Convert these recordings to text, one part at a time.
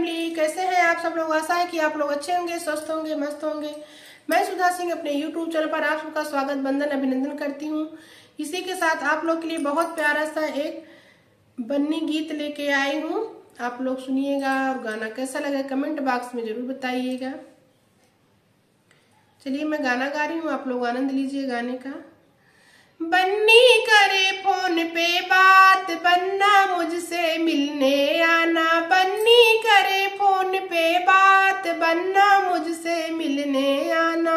family कैसे हैं आप सब लोग आशा है कि आप लोग अच्छे होंगे स्वस्थ होंगे मस्त होंगे मैं सुधा सिंह अपने यूट्यूब चैनल पर आप सबका स्वागत बंधन अभिनंदन करती हूं इसी के साथ आप लोग के लिए बहुत प्यारा सा एक बन्नी गीत लेके आई हूं आप लोग सुनिएगा और गाना कैसा लगा कमेंट बॉक्स में जरूर बताइएगा चलिए मैं गाना गा रही हूँ आप लोग आनंद लीजिए गाने का बन्नी करे फोन पे बा बनना मुझसे मिलने आना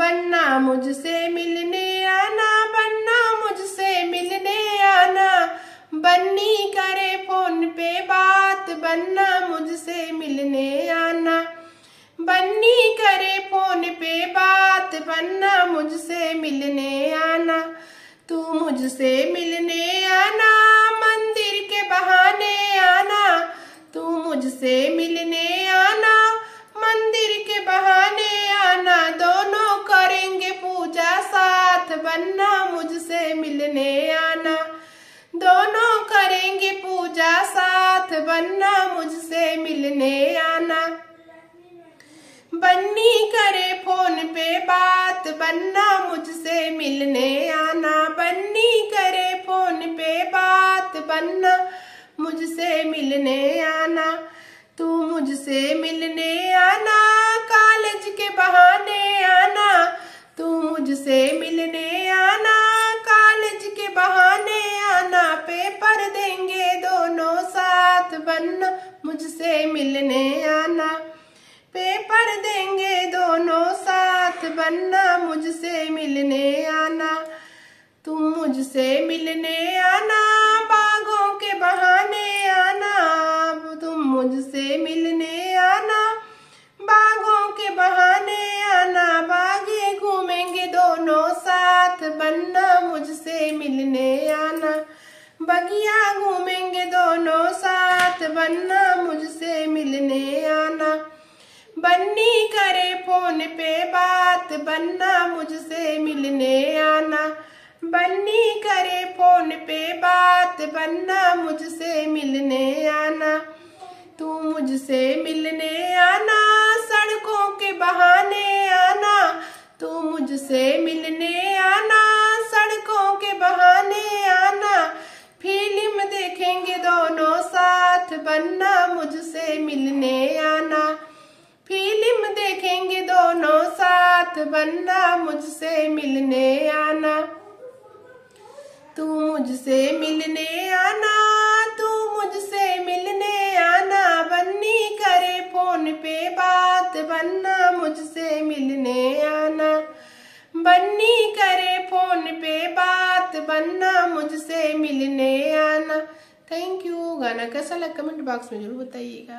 बनना मुझसे मिलने आना बनना मुझसे मिलने आना बन्नी करे फोन पे बात बनना मुझसे मिलने आना बन्नी करे फोन पे बात बनना मुझसे मिलने आना तू मुझसे मिलने आना मंदिर के बहाने आना तू मुझसे मिलने बनना मुझसे मिलने आना दोनों करेंगे पूजा साथ बनना मुझसे मिलने आना बन्नी करे फोन पे बात बनना मुझसे मिलने आना बन्नी करे फोन पे बात बनना मुझसे मिलने आना तू मुझसे मिलने आना कॉलेज के बहाने आना तू मुझसे मिलने बनना मुझसे मिलने आना पेपर देंगे दोनों साथ बनना मुझसे मिलने आना तुम मुझसे मिलने आना बागों के बहाने आना तुम मुझसे मिलने आना बागों के बहाने आना बागे घूमेंगे दोनों साथ बनना मुझसे मिलने आना बगिया घूमेंगे दो बनना मुझसे मिलने आना बन्नी करे फोन पे बात बनना मुझसे मिलने आना बन्नी करे फोन पे बात बनना मुझसे मिलने आना तू मुझसे मिलने आना बनना मुझसे मिलने आना तू मुझसे मिलने आना तू मुझसे मिलने आना बन्नी करे फोन पे बात बनना मुझसे मिलने आना बन्नी करे फोन पे बात बनना मुझसे मिलने आना थैंक यू गाना कैसा लगा कमेंट बॉक्स में जरूर बताइएगा